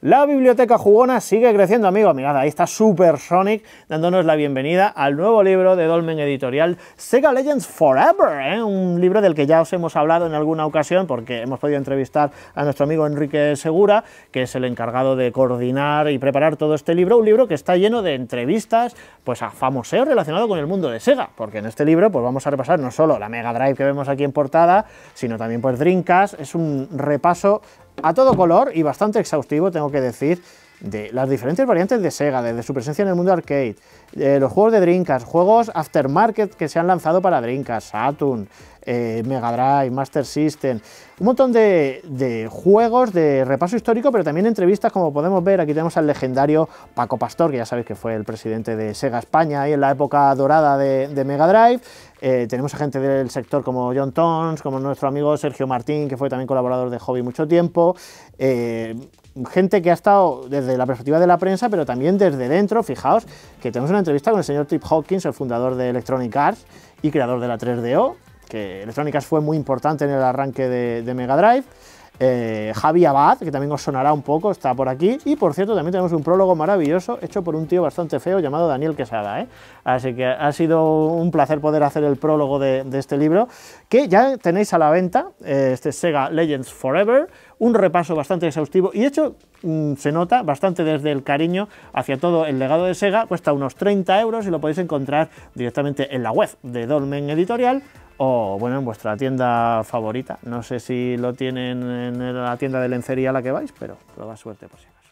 La biblioteca jugona sigue creciendo, amigo, Mirad, ahí está Super Sonic dándonos la bienvenida al nuevo libro de Dolmen Editorial, Sega Legends Forever, ¿eh? un libro del que ya os hemos hablado en alguna ocasión porque hemos podido entrevistar a nuestro amigo Enrique Segura, que es el encargado de coordinar y preparar todo este libro, un libro que está lleno de entrevistas pues a famosos relacionados con el mundo de Sega, porque en este libro pues vamos a repasar no solo la Mega Drive que vemos aquí en portada, sino también pues Dreamcast, es un repaso a todo color y bastante exhaustivo, tengo que decir, de las diferentes variantes de Sega, desde su presencia en el mundo arcade, eh, los juegos de Dreamcast, juegos aftermarket que se han lanzado para Dreamcast, Saturn, eh, Mega Drive, Master System, un montón de, juegos de repaso histórico, pero también entrevistas, como podemos ver, aquí tenemos al legendario Paco Pastor, que ya sabéis que fue el presidente de Sega España y en la época dorada de, de Mega Drive, eh, tenemos a gente del sector como John Tons, como nuestro amigo Sergio Martín, que fue también colaborador de Hobby mucho tiempo. Eh, gente que ha estado desde la perspectiva de la prensa, pero también desde dentro. Fijaos que tenemos una entrevista con el señor Trip Hawkins, el fundador de Electronic Arts y creador de la 3DO, que Electronic Arts fue muy importante en el arranque de Mega Drive. Eh, Javi Abad, que también os sonará un poco, está por aquí. Y por cierto, también tenemos un prólogo maravilloso hecho por un tío bastante feo llamado Daniel Quesada. ¿eh? Así que ha sido un placer poder hacer el prólogo de, este libro, que ya tenéis a la venta, eh, este Sega Legends Forever, un repaso bastante exhaustivo y hecho, mm, se nota, bastante desde el cariño hacia todo el legado de Sega, cuesta unos 30 euros y lo podéis encontrar directamente en la web de Dolmen Editorial o bueno, en vuestra tienda favorita. No sé si lo tienen en la tienda de lencería a la que vais, pero prueba suerte por si acaso.